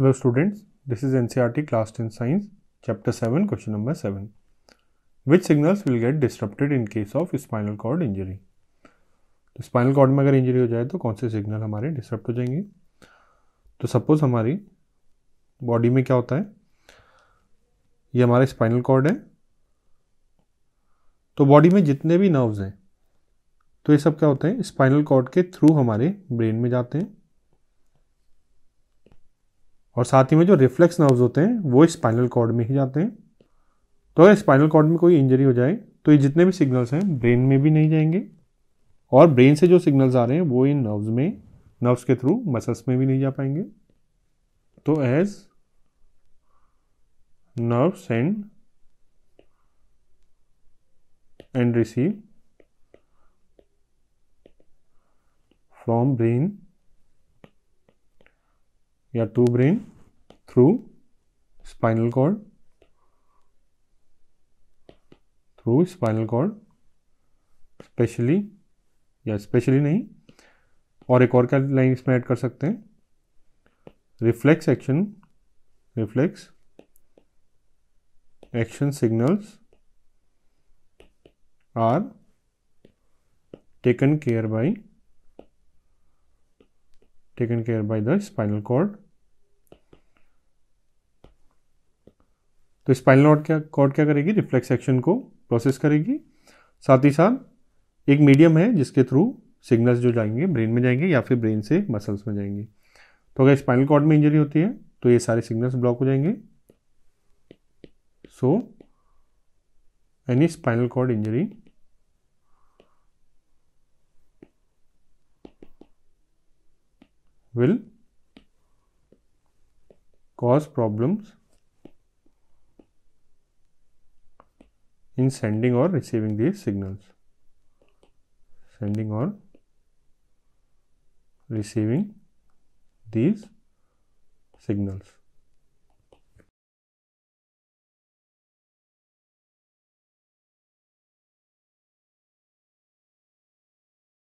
hello students this is the class ten science chapter seven question number seven which signals will get disrupted in case of spinal cord injury तो spinal cord में अगर injury हो जाए तो कौन से signal हमारे डिस्टर्प्ट हो जाएंगे तो सपोज हमारी बॉडी में क्या होता है ये हमारे स्पाइनल कॉर्ड है तो बॉडी में जितने भी नर्व्स हैं तो ये सब क्या होते हैं स्पाइनल कॉर्ड के थ्रू हमारे ब्रेन में जाते हैं और साथ ही में जो रिफ्लेक्स नर्व्स होते हैं वो स्पाइनल कॉर्ड में ही जाते हैं तो अगर स्पाइनल कॉर्ड में कोई इंजरी हो जाए तो ये जितने भी सिग्नल्स हैं ब्रेन में भी नहीं जाएंगे और ब्रेन से जो सिग्नल्स आ रहे हैं वो इन नर्व्स में नर्व्स के थ्रू मसल्स में भी नहीं जा पाएंगे तो as nerve send and receive from brain या to brain through spinal cord through spinal cord specially या स्पेशली नहीं और एक और क्या लाइन इसमें ऐड कर सकते हैं reflex action reflex action signals are taken care by taken care by the spinal cord तो स्पाइनल नोड क्या कॉर्ड क्या करेगी रिफ्लेक्स एक्शन को प्रोसेस करेगी साथ ही साथ एक मीडियम है जिसके थ्रू सिग्नल्स जो जाएंगे ब्रेन में जाएंगे या फिर ब्रेन से मसल्स में जाएंगे तो अगर स्पाइनल कॉर्ड में इंजरी होती है तो ये सारे सिग्नल्स ब्लॉक हो जाएंगे so any spinal cord injury will cause problems in sending or receiving these signals sending or receiving these signals